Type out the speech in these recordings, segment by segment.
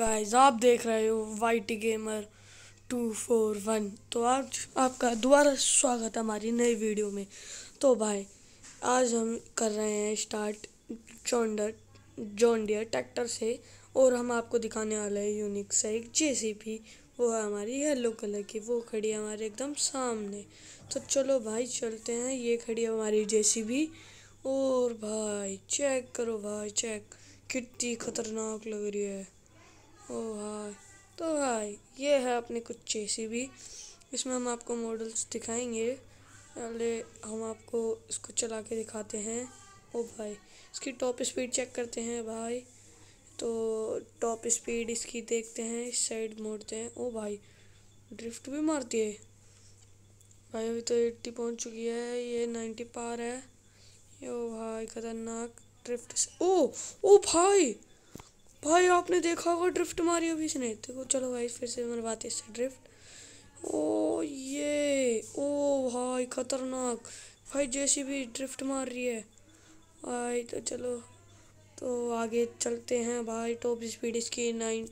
guys आप देख रहे हो white gamer two four one तो आज आपका दोबारा स्वागत है हमारी नई वीडियो में तो भाई आज हम कर रहे हैं स्टार्ट जॉन्डर जॉन्डियर ट्रैक्टर से और हम आपको दिखाने वाले हैं यूनिक सा एक जे वो है हमारी येलो कलर की वो खड़ी है हमारे एकदम सामने तो चलो भाई चलते हैं ये खड़ी है हमारी जे और भाई चेक करो भाई चेक कितनी खतरनाक लग रही है ओ भाई तो भाई ये है अपनी कुछ भी इसमें हम आपको मॉडल्स दिखाएंगे पहले हम आपको इसको चला के दिखाते हैं ओ भाई इसकी टॉप स्पीड चेक करते हैं भाई तो टॉप स्पीड इसकी देखते हैं इस साइड मोड़ते हैं ओ भाई ड्रिफ्ट भी मारती है भाई अभी तो एट्टी पहुंच चुकी है ये नाइन्टी पार है ओ भाई खतरनाक ड्रिफ्ट ओ ओ भाई भाई आपने देखा होगा ड्रिफ्ट मारी अभी इसने देखो चलो भाई फिर से बात इससे ड्रिफ्ट ओ ये ओ भाई खतरनाक भाई जैसी भी ड्रिफ्ट मार रही है भाई तो चलो तो आगे चलते हैं भाई टॉप स्पीड इसकी नाइन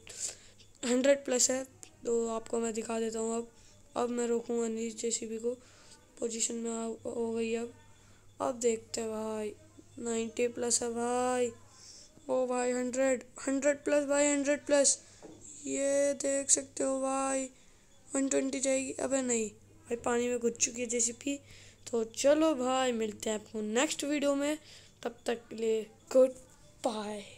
हंड्रेड प्लस है तो आपको मैं दिखा देता हूँ अब अब मैं रोकूँगा नीच जे को पोजीशन में हो गई अब अब देखते हैं भाई नाइन्टी प्लस है भाई ओ भाई हंड्रेड हंड्रेड प्लस भाई हंड्रेड प्लस ये देख सकते हो भाई वन ट्वेंटी जाएगी अबे नहीं भाई पानी में घुस चुकी है जेसीपी तो चलो भाई मिलते हैं आपको नेक्स्ट वीडियो में तब तक के लिए गुड बाय